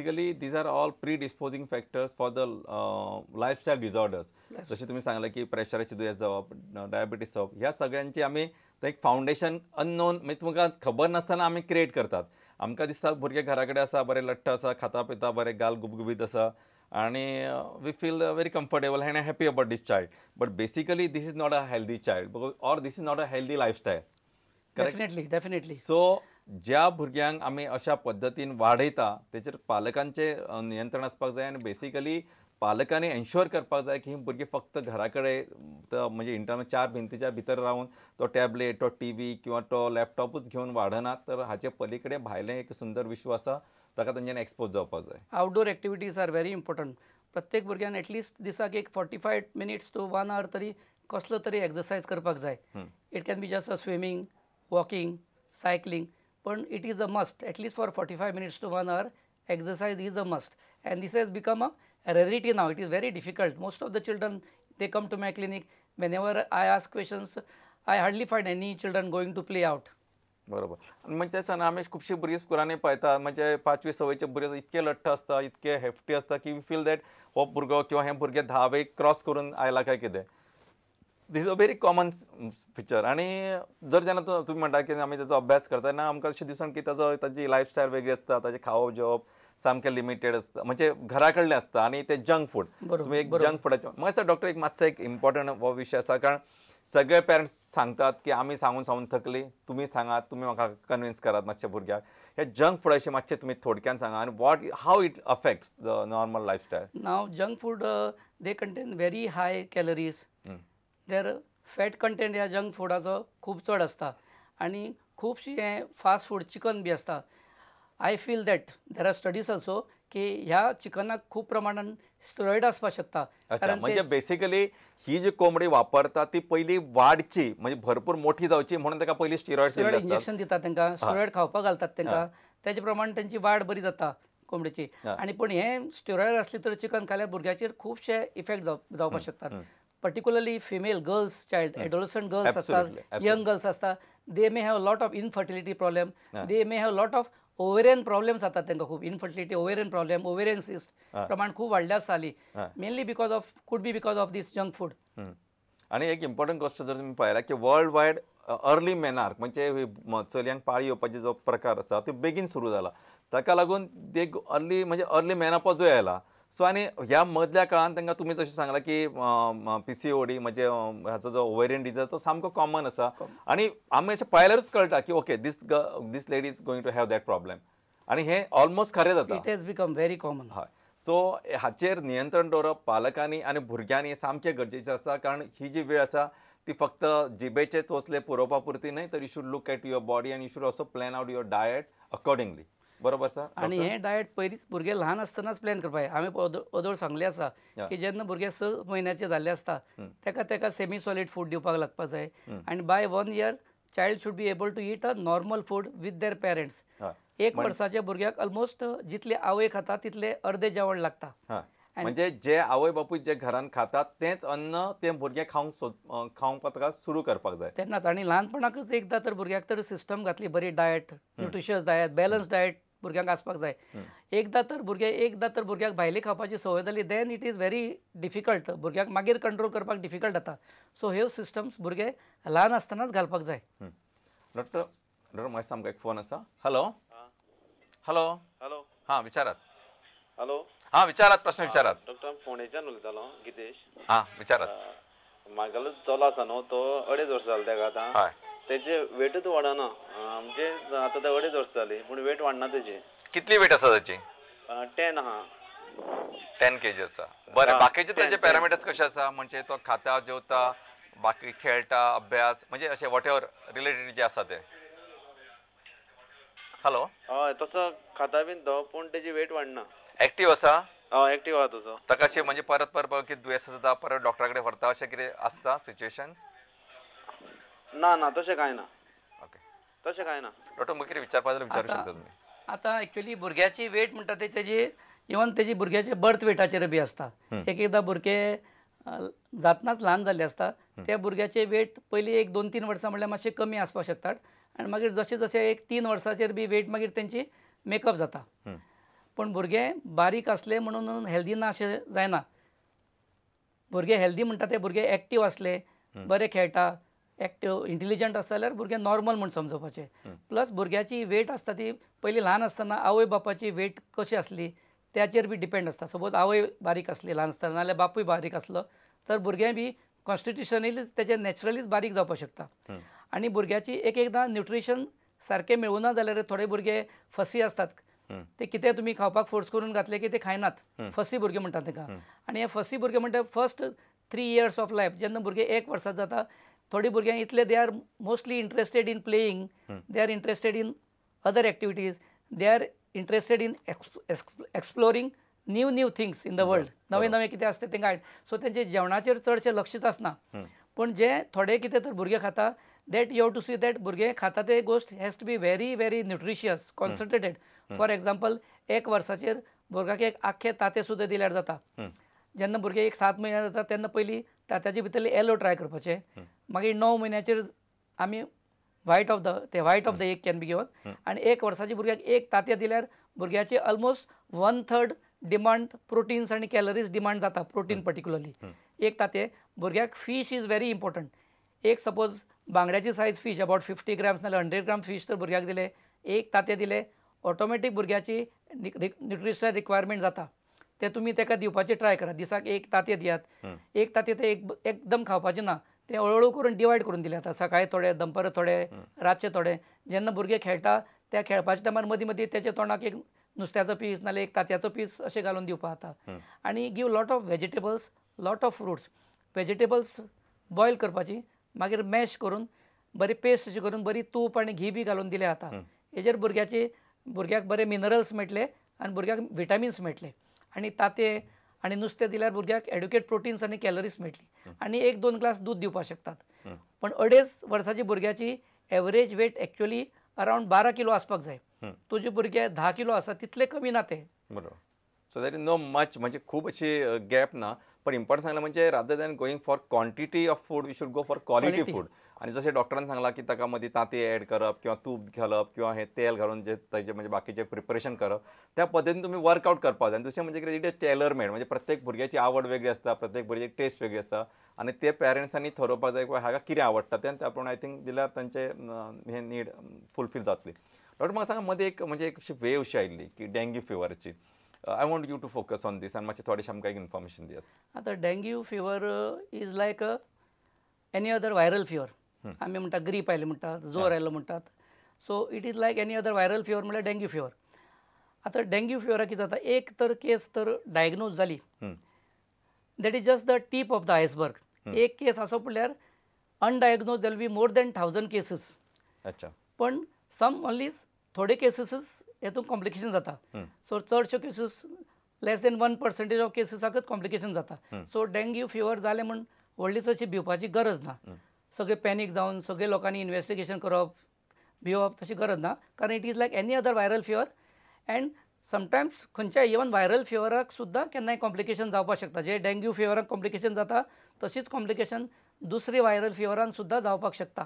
basically these are all predisposing factors for the lifestyle disorders जसे तुम्ही सांगले की प्रेशराची दुयेंस जावप डायबिटीस जावप ह्या सगळ्यांची आमी एक फाउंडेशन अननोन म्हणजे तुमकां खबर नासतना आमी क्रिएट करतात आमकां दिसता भुरगे घरा कडेन आसा बरें लठ्ठ आसा खाता पिता बरें गाल गुबगुबीत आसा आणि we feel very comfortable and happy about this child but basically this is not a healthy child because or this is not a healthy lifestyle definitely definitely so ज्या भुरग्यांक आमी अशा पद्दतीन वाडयता तेचेर पालकांचे नियंत्रण आसपाक जाय आनी बेसिकली पालकांनी एन्श्युअर करपाक जाय की ही भुरगीं फक्त घरा कडेन म्हणजे इंटरनेट चार भिंतीच्या भितर रावन तो टॅबलेट तो टी व्ही किंवा तो लॅपटॉपूच घेवन वाडनात तर हाचे पलीकडे भायलें एक सुंदर विश्व आसा ताका तांच्यानी एक्सपोज जावपाक जाय outdoor activities are very important प्रत्येक भुरग्यांक एटलिस्ट दिसाक एक forty five minutes to one hour तरी कसलो तरी एक्सरसायज करपाक जाय it can be just a swimming walking cycling पण it is a must at least for forty five minutes to one hour exercise is a must and this has become a rarity now it is very difficult most of the children they come to my clinic whenever I ask questions I hardly find any children going to play out बरोबर आणि म्हणजे सांगा आम्ही खूपशी भगी स्कुलांनी पळतात म्हणजे पाचवी सवयचे भेट इतके लठ्ठ असतात इतके हेफ्टी असतात की फील दॅट हो भगो किंवा हे भुरगे दहा क्रॉस करून आयला काय किती these a very common feature आणि जर जेन्ना तुम्ही म्हणता की आमी ताजो अभ्यास करताय ना आमकां अशें दिसून की ताजो ताजी लाईफस्टाईल वेगळी आसता ताजें खावप जेवप सामकें लिमिटेड असतं म्हणजे घराकडले असतं आणि ते जंक फूड तुमी एक जंक फुडाचें मग डॉक्टर एक मातसो एक इम्पॉर्टंट हो विशय आसा कारण सगळे पेरंट्स सांगतात की आम्ही सांगून सांगून थकली तुम्ही सांगा तुम्ही म्हाका कन्विन्स करात मातशें भुरग्याक हे जंक फुडाविशीं मातशें तुमी थोडक्यान सांगा आणि what how it affects the normal lifestyle now junk food they contain very high calories their fat content ह्या जंक फुडाचो खूब चड आसता आनी खुबशीं हें फास्ट फूड चिकन बी आसता I feel that there are studies also की ह्या चिकनाक खूप प्रमाणात स्टोरॉयड असू शकता म्हणजे बेसिकली ही जी कोंबडी वापरता ती पहिली वाडची म्हणजे भरपूर मोठी जावची म्हणून ताका पहिली स्टिरॉयड इंजेक्शन देतात त्यांना स्टिरॉयड खावपाक घालतात त्यांना त्याचे प्रमाण त्यांची वाढ बरी जाता कोंबडीची आणि पण हे स्टिरॉयड असले तर चिकन खाल्यार भुरग्याचेर खुबशे इफेक्ट जावपाक शकतात particularly female girls child adolescent girls असतात यंग गर्ल्स असतात they may have lot of infertility problem they may have lot of ovarian जातात त्यांना खूप infertility ovarian problem ovarian cyst प्रमाण खूप वाढल्यास आली mainly because of could be because of this junk food आणि एक इम्पॉर्टंट गोष्ट जर तुम्ही पाहिला की वर्ल्ड वाईड अर्ली मेनार्क म्हणजे चलयांक पाळी येवपाचे जो प्रकार आसा तो बेगीन सुरू झाला ताका लागून ते अर्ली म्हणजे अर्ली मेनापॉजूय आयला सो आणि ह्या मधल्या काळात त्यांना तुम्ही जसे सांगला की पी सी डी म्हणजे ह्याचा जो ओवेरियन डिजीज तो सामको कॉमन असा आणि आम्ही अशें पाहिल्यावरच कळटा की okay this this lady is going to have that problem आणि हे ऑलमोस्ट खरे जाता it has become very common हय सो हाचेर नियंत्रण दवरप पालकांनी आणि भुरग्यांनी सामके सामकें गरजेचें आसा कारण ही जी वेळ आसा ती फक्त जिबेचे चोचले पुरोवपा पुरती न्हय तर you should look at your body and you should also plan out your diet accordingly बरोबर सर आणि हे डायट पयलींच भुरगे लहान असतानाच प्लॅन करपाक आम्ही हांवें ओदोळ सांगले आसा की जेन्ना भुरगे स म्हयन्याचे झाले असता त्याका तेका सेमी सॉलिड फूड दिवपाक लागपाक जाय आनी by one year child should be able to eat a normal food with their parents एक वर्साच्या भुरग्याक ऑलमोस्ट जितले आवय खाता तितले अर्धे जेवण लागता म्हणजे जे आवय बापूय जे घरान खातात तेच अन्न ते भुरगे खावंक खावंक पत्रकार सुरू करपाक जाय तेन्ना तांणी ल्हानपणाकच एकदा तर भुरग्याक तर सिस्टम घातली बरी diet nutritious diet balance diet भुरग्यांक आसपाक जाय एकदां तर भुरगे एकदां तर भुरग्यांक भायली खावपाची संवय जाली then it is very difficult भुरग्यांक मागीर कंट्रोल करपाक डिफिकल्ट जाता सो ह्यो सिस्टम्स भुरगे ल्हान आसतनाच घालपाक जाय डॉक्टर डॉक्टर महेश सामको एक फोन आसा हॅलो हॅलो हॅलो हां विचारात हॅलो हां विचारात प्रश्न विचारात डॉक्टर फोंडेच्यान उलयतालो गिदेश हां विचारात म्हागेलो चलो आसा न्हू तो अडेज वर्सां जालो तेका आतां हय तेजे वेटूच वाडना म्हणजे आता ते वर्ष झाले पण पूण वेट वाडना तेजी किती वेट आसा ताची टेन हा टेन के जी आसा बरें बाकीचे त्याचे पॅरामिटर्स कशे असा म्हणजे तो खाता जेवता बाकी खेळता अभ्यास म्हणजे असे वॉट एवर रिलेटेड जे असतात ते हॅलो हय तसं खाता बीन तो पण तेजी वेट वाडना एक्टीव असा हय एक्टीव आसा तसो म्हणजे परत परत कितें दुयेंस जाता परत डॉक्टरा कडेन व्हरता अशें कितें आसता सिच्युएशन ना ना तसे काय ना ओके तसे काय ना डॉक्टर विचार पाहिजे विचारू शकता तुम्ही आता ऍक्च्युली भुरग्याची वेट म्हणतात ते त्याची इवन त्याची भुरग्याचे बर्थ वेटाचेर बी असता एक एकदा भुरगे जातनाच ल्हान जाल्ले असता त्या भुरग्याचे वेट पयलीं एक दोन तीन वर्सां म्हणल्यार मातशे कमी आसपाक शकतात आनी मागीर जशें जशें एक तीन वर्साचेर बी वेट मागीर तेंची मेकअप जाता पण पूण भुरगे बारीक आसले म्हणून हेल्दी ना अशें जायना भुरगे हेल्दी म्हणटा ते भुरगे एक्टीव आसले बरे खेळटा एक्टिव इंटेलिजंट जाल्यार भुरगें नॉर्मल म्हूण समजोवपाचें प्लस भुरग्याची वेट आसता ती पयलीं ल्हान आसतना आवय बापाची वेट कशी आसली त्याचेर बी डिपेंड आसता सपोज आवय बारीक आसली ल्हान आसतना नाजाल्यार बापूय बारीक आसलो तर भुरगें बी कॉन्स्टिट्युशनलीच त्याच्या नॅचरलीच बारीक जावपाक शकता आनी भुरग्याची एक एकदां न्युट्रिशन सारकें मेळुना जाल्यार थोडे भुरगे फसी असतात ते कितें तुमी खावपाक फोर्स करून घातले की ते खायनात फसी भुरगे म्हणटात तेका आनी हे फसी भुरगे म्हणटा first three years of life जेन्ना भुरगे एक वर्सा जाता थोडी भुरग्यां इतले they are mostly interested in playing they are interested in other activities they are interested in exploring new new things in the world नवे किती असते ते गायड सो त्यांचे जेवणाचे चडशें लक्षच असना पण जे थोडे किती तर भुरगे खाता that you to see that भुरगे खाता ते गोष्ट has to be very very nutritious concentrated for example एक वर्साचेर भुरग्याक एक आख्खे ताते सुद्दां दिल्यार जाता जेन्ना भुरगे एक सात म्हयन्या जाता तेन्ना पहिली तात्याचे भितरले एलो ट्राय करपाचे मागीर णव म्हयन्याचेर आमी व्हायट ऑफ द ते व्हायट ऑफ द एक कॅन बी गिवन आनी एक वर्साच्या भुरग्याक एक तात्या दिल्यार भुरग्याचे almost one third demand proteins आनी कॅलरीज डिमांड जाता प्रोटीन पर्टिक्युलरली एक ताते भुरग्याक फीश इज व्हेरी इम्पोर्टंट एक सपोज बांगड्याची size fish about fifty grams नाल्यार हंड्रेड ग्राम फीश तर भुरग्याक दिले एक तातें दिले ऑटोमॅटिक भुरग्याची न्युट्रिशनल रिक्वायरमेंट जाता ते तुमी ताका दिवपाची ट्राय करात दिसाक एक तातें दियात एक ताते ते एकदम खावपाचे ना ते हळूहळू करून डिवायड करून दिले आता सकाळी थोडे दंपर थोडे रातचे थोडे जेन्ना भुरगे खेळटा त्या खेळपाच्या टायमार मदीं मदीं त्याच्या तोंडाक एक नुस्त्याचो पीस नाल्यार एक तात्याचा पीस अशें घालून दिवपा जाता आनी give lot of vegetables lot of fruits vegetables boil करपाची मागीर मॅश करून बरी पेस्ट अशी करून बरी तूप आनी घी बी घालून दिले जाता हेजेर भुरग्याची भुरग्याक बरे मिनरल्स मेळटले आनी भुरग्याक विटामिन्स मेळटले आनी ताते आणि नुसते दिल्यार भुरग्याक एडुकेट प्रोटीन्स आणि कॅलरीज मेळटली आणि एक दोन ग्लास दूध दिवपाक शकतात पण अडेच वर्साची भुरग्याची एवरेज वेट ऍक्च्युली अराउंड बारा किलो आसपाक जाय तुजे भुरगे धा किलो असतात तितले कमी ना ते बरोबर so that is no much म्हणजे खूप अशी गॅप ना पण इम्पॉर्टंट सांगलं म्हणजे rather than going for quantity of food we should go for quality food आणि जसे डॉक्टरांनी सांगला की ताका मदीं तांती ॲड करप किंवा तूप घालप किंवा हे तेल घालून जे ताजे म्हणजे बाकीचे प्रिपरेशन करप त्या पद्धतीने तुम्ही वर्कआउट करपाक जाय दुसरें म्हणजे कितें इट टेलर मेड म्हणजे प्रत्येक भुरग्याची आवड वेगळी असता प्रत्येक भुरग्याची टेस्ट वेगळी असता आणि ते पेरंट्सांनी थरोवपाक जाय किंवा हाका कितें आवडटा तें त्या प्रमाणे आय थिंक दिल्यार त्यांचे हे नीड फुलफिल जातली डॉक्टर म्हाका सांगा मदीं एक म्हणजे एक अशी आयिल्ली की डेंग्यू फिवरची I want you to focus on this आणि and much thodish amka आता dengue fever is like any other viral fever आम्ही म्हणतात ग्रीप आयले म्हणतात जोर आयलो म्हणतात so it is like any other viral fever म्हणल्यार डेंग्यू फिवर आता डेंग्यू फिवर किती जाता एक तर केस तर डायग्नोज झाली that is just the tip of the iceberg एक केस असो पडल्यार अनडायग्नोज देल be more than thousand cases अच्छा पण सम ऑनली थोडे केसीस हेतून कॉम्प्लिकेशन जाता सो चडश्यो cases less than one percentage of केसिसाकच कॉम्प्लिकेशन जाता सो डेंग्यू फिवर जालें म्हण व्हडली चडशी भिवपाची गरज ना सगळे पॅनीक जावन सगळे लोकांनी इन्वेस्टिगेशन करप भिवप तशी गरज ना कारण it is like any other viral fever and sometimes खंयच्या इवन व्हायरल फिवराक सुद्दां केन्नाय कॉम्प्लिकेशन जावपाक शकता जे डेंग्यू फिवराक कॉम्प्लिकेशन जाता तशीच कॉम्प्लिकेशन दुसरी व्हायरल फिवरान सुद्दां जावपाक शकता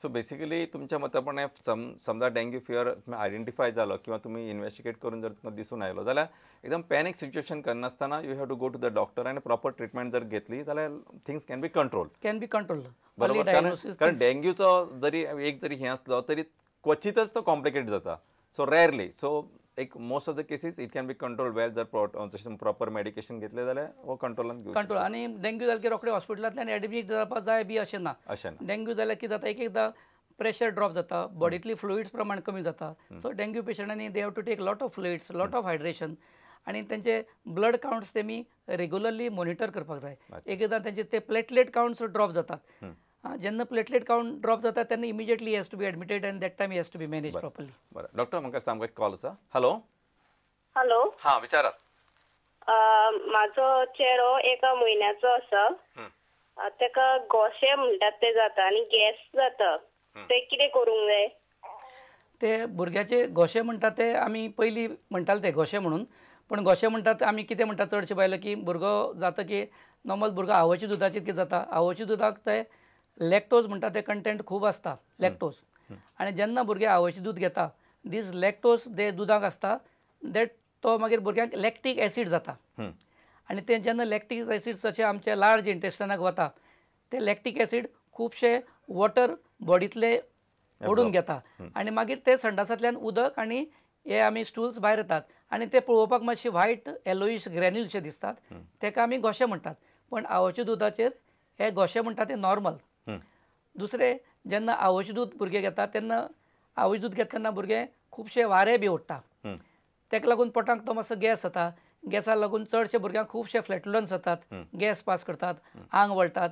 सो बेसिकली तुमच्या मताप्रमाणे सम समजा डेंग्यू तुम्ही आयडेंटिफाय जालो किंवा तुम्ही इन्व्हेस्टिगेट करून जर तुम्हाला दिसून आलो जाल्यार एकदम पॅनिक सिच्युएशन करनासतना you have to go to the doctor आणि प्रॉपर ट्रीटमेंट जर घेतली जाल्यार things can be control can be control बरोबर कारण डेंग्यूचं जरी एक जरी हे असलं तरी क्वचितच तो कॉम्प्लिकेट जाता सो रेअरली सो एक most of the cases it can be control well जर प्रॉपर मेडिकेशन घेतलें जाल्यार हो कंट्रोलान कंट्रोल आणि डेंग्यू जाल्यार रोखडे हॉस्पिटलांतल्यान एडमीट जावपाक जाय बी असे ना डेंग्यू जाल्यार की जाता एक एकदा प्रेशर ड्रॉप जाता बॉडीतली फ्लुईड्स प्रमाण कमी जाता सो डेंग्यू पेशंटांनी they have to take lot of fluids lot of hydration आणि त्यांचे ब्लड ते मी रेग्युलरली मॉनिटर करपाक जाय एक एकदां तेंचे ते प्लेटलेट काउंट्स ड्रॉप जातात ज्यांना प्लेटलेट काउंट ड्रॉप जातात त्यांना immediately has to be admitted and that time has to be manage properly बरं डॉक्टर मग सांगू एक असा हॅलो हॅलो हा विचारा माझो हो, चेहरो एका म्हयन्याचो आसा त्याका गोशे म्हणटात ते जाता आणि गॅस जाता ते कितें करूंक जाय ते भुरग्याचे घोशे म्हणतात ते आम्ही पहिली म्हणटाले ते घोशे म्हणून पण घोशे म्हणतात आम्ही कितें म्हणतात चडशे बायलो की भुरगो जाता की नॉर्मल भुरगो आवयच्या दुधाचे की जाता आवयच्या दुधाक ते लॅक्टोज म्हणटा ते कंटेंट खूब आसता लॅक्टोज आणि जेन्ना भुरगे आवयचें दूद घेता दीज लॅक्टोज जे दुदाक आसता देट तो मागीर भुरग्यांक लॅक्टीक एसीड जाता आणि ते जेन्ना लॅक्टीक एसिड जशें आमचे लार्ज इंटेस्टनाक वता ते लॅक्टीक एसीड खुबशे वॉटर बॉडींतले ओडून घेता आनी मागीर ते संडासांतल्यान उदक आनी हे आमी स्टूल्स भायर येतात आनी ते पळोवपाक मातशे व्हायट येलोईश ग्रॅन्युलशे दिसतात तेका आमी घोशे म्हणटात पण आवयच्या दुदाचेर हे घोशे म्हणतात ते नॉर्मल दुसरे जेन्ना दूध भुरगे घेतात तेन्ना दूध घेतना भुरगे खुबशे वारे बी ओडटा तेका लागून पोटांक तो मातसो गॅस जाता गॅसा लागून चडशे भुरग्यांक खुबशे फ्लॅटुलन्स जातात गॅस पास करतात आंग वळटात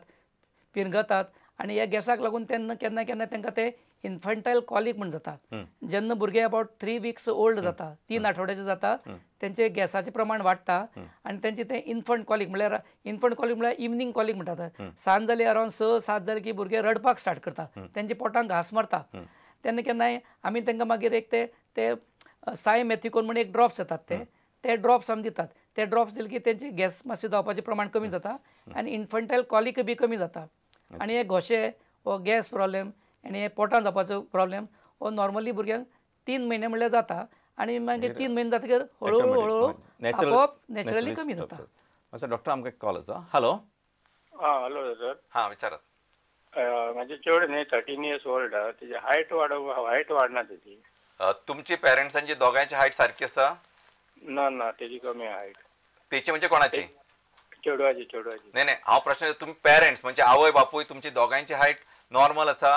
पिरगतात आणि ह्या गॅसाक लागून तेन्ना केन्ना केन्ना तेंका ते इन्फंटाईल कॉलिक म्हण जाता जेन्ना भुरगे अबावट थ्री वीक्स ओल्ड जाता तीन आठवड्याचे जाता त्यांचे गॅसाचे प्रमाण वाढता आणि त्यांचे ते इन्फंट कॉलिक म्हणजे इन्फंट कॉलिक म्हणजे इवनिंग कॉलिक म्हणतात सांज जाली अरावंड स सात जाली की भुरगे रडपाक स्टार्ट करता त्यांच्या पोटांक घास मारता त्यांना केन्नाय आम्ही त्यांना मागीर एक ते ते साय मेथिकोन म्हण एक ड्रॉप्स येतात ते ते ड्रॉप्स आम्ही देतात ते ड्रॉप्स दिले की त्यांचे गॅस मातशें जावपाचें प्रमाण कमी जाता आणि इन्फंटाईल कॉलिक बी कमी जाता आणि हे घोशे हो गॅस प्रॉब्लेम आणि हे पोटान जावपाचो प्रॉब्लेम हो नॉर्मली भुरग्यांक तीन म्हयने म्हणल्यार जाता आनी मागीर म्हणजे तीन म्हयने जातकीर हळू हळू हळू आपोआप नॅचरली कमी जाता अच्छा डॉक्टर आमकां कॉल आसा हॅलो आं हॅलो सर हां विचारात म्हाजे चेडून न्ही थर्टीन इयर्स ओल्ड आहा तेजी हायट वाडोवंक हायट वाडना तेजी तुमची पेरंट्सांची दोगांयची हायट सारकी आसा ना ना तेजी कमी हायट तेची म्हणजे कोणाची चेडवाची चेडवाची नाही नाही हांव प्रश्न तुमी पेरंट्स म्हणजे आवय बापूय तुमची दोगांयची हायट नॉर्मल आसा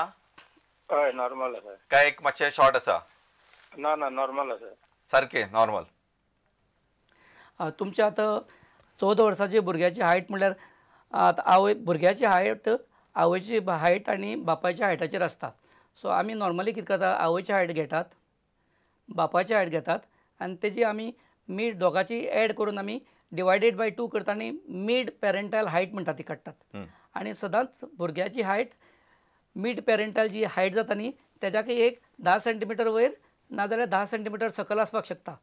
हय नॉर्मल आसा काय एक मातशें शॉर्ट असा ना ना नॉर्मल आसा सारकें नॉर्मल तुमच्या आता चौदा वर्साची भुरग्याची हायट म्हणल्यार आतां आवय भुरग्याची हायट आवयची हायट आणि बापायच्या हायटाचेर आसता सो आमी नॉर्मली कितें करतात आवयची हायट घेतात बापाची हायट घेतात आनी तेजी आमी मीड दोगाची एड करून आमी डिवायडेड बाय टू करता आनी मीड पेरंटायल हायट म्हणटा ती काडटात आनी सदांच भुरग्याची हायट मिड पेरेंटल जी हायट जाता न्ही तेज्या एक धा सेंटीमीटर वयर नाजाल्यार धा सेंटीमीटर सकल आसपाक शकता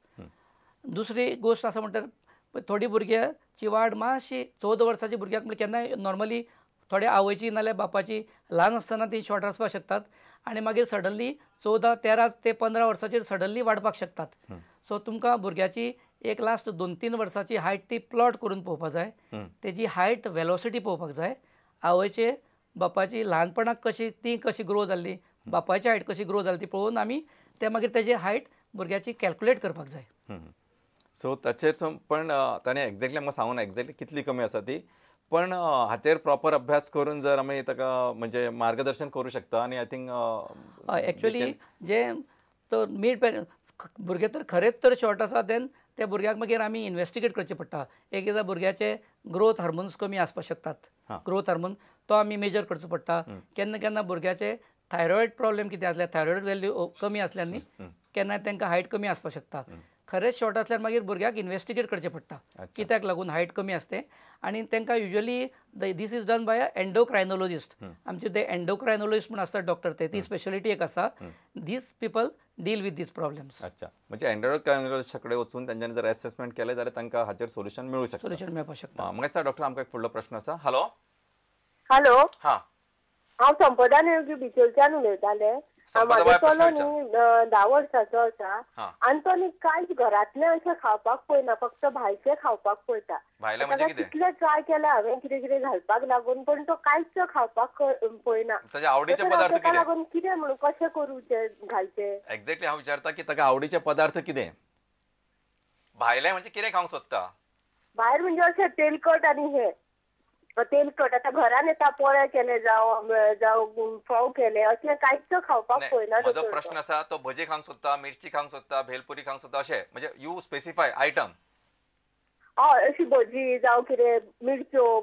दुसरी गोश्ट असं म्हणटा थोडी भुरग्याची वाड मातशी चवदा वर्साच्या भुरग्याक म्हणजे केन्नाय नॉर्मली थोड्या आवयची नाजाल्यार बापाची ल्हान आसतना ती शॉर्ट आसपाक शकतात आनी मागीर सडनली चवदा तेरा ते पंदरा वर्साचेर सडनली वाडपाक शकतात सो तुमकां भुरग्याची एक लास्ट दोन तीन वर्साची हायट ती प्लॉट करून पळोवपाक जाय तेजी हायट वेलोसिटी पळोवपाक जाय आवयचे बापाची लहानपणात कशी ती कशी ग्रो झाली बापाची हायट कशी ग्रो जाली ती पळोवन आमी ते मागीर तेजी हायट भुरग्याची कॅल्क्युलेट करपाक जाय सो ताचेर पण ताणें एक्झॅक्टली सांगू ना एक्झॅक्टली कितली कमी आसा ती पण हाचेर प्रॉपर अभ्यास करून जर आमी ताका म्हणजे मार्गदर्शन करू शकता आनी आय थिंक एक्चुअली जे तर मीड भुरगे तर खरेंच तर शॉर्ट आसा देन त्या भुरग्याक मागीर आमी इन्वेस्टिगेट करचें पडटा एक एकदां भुरग्याचे ग्रोथ हार्मोन्स कमी आसपाक शकतात ग्रोथ हार्मोन तो आमी मेजर करचो पडटा केन्ना केन्ना भुरग्याचे थायरॉयड प्रॉब्लेम कितें आसल्यार थायरॉयड व्हॅल्यू कमी आसल्यार न्ही केन्ना तांकां हायट कमी आसपाक शकता खरेंच शॉर्ट असल्यार मागीर भुरग्याक इन्वेस्टिगेट करचें पडटा कित्याक लागून हायट कमी आसते आनी तांकां usually this is done by a endocrinologist आमचे ते एन्डोक्रायनोलॉजिस्ट म्हण आसता डॉक्टर ते ती स्पेशलिटी एक आसा these people deal with these problems अच्छा म्हणजे एन्डोक्रायनोलॉजिस्टा कडेन वचून तांच्यानी जर एसेसमेंट केलें जाल्यार तांकां हाचेर सोल्युशन मेळूं शकता सोल्युशन मेळपाक शकता म्हाका दिसता डॉक्टर आमकां एक फुडलो प्रश्न आसा हॅलो हॅलो हां हांव संपदा नेवगी बिचोलच्यान उलयतालें माझ्या चलोनी धा वर्साचो आसा आनी तो न्ही कांयच घरांतलें अशें खावपाक पळयना फक्त भायचे खावपाक पळयता कितले ट्राय केले हांवें कितें कितें घालपाक लागून पूण तो कांयच खावपाक पळयना ताका लागून कितें म्हणून कशें करूचे घालचें एक्झॅक्टली हांव विचारता की ताका आवडीचे पदार्थ कितें भायलें म्हणजे कितें खावंक सोदता भायर म्हणजे अशें तेलकट आनी हे तेलकट आता घरान येता पोळे केले जावं जावं फोव केले असले कांयच खावपाक पळयना म्हजो प्रश्न आसा तो भजे खावंक सोदता मिरची खावंक सोदता भेलपुरी खावंक सोदता अशें म्हणजे यू स्पेसिफाय आयटम हय अशी भजी जावं कितें मिरच्यो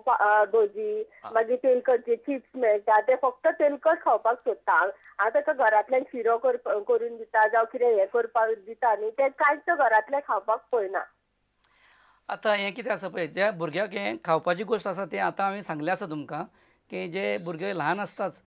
भजी मागीर तेलकट जे चिप्स मेळटा ते फक्त तेलकट खावपाक सोदता हांव ताका घरांतल्यान शिरो करून दिता जावं कितें हें करपाक दिता न्ही ते कांयच घरांतलें खावपाक पळयना आतां हें कितें आसा पळय ज्या भुरग्याक हें खावपाची गोश्ट आसा तें आतां हांवें सांगलें आसा तुमकां की जे भुरगे ल्हान आसताच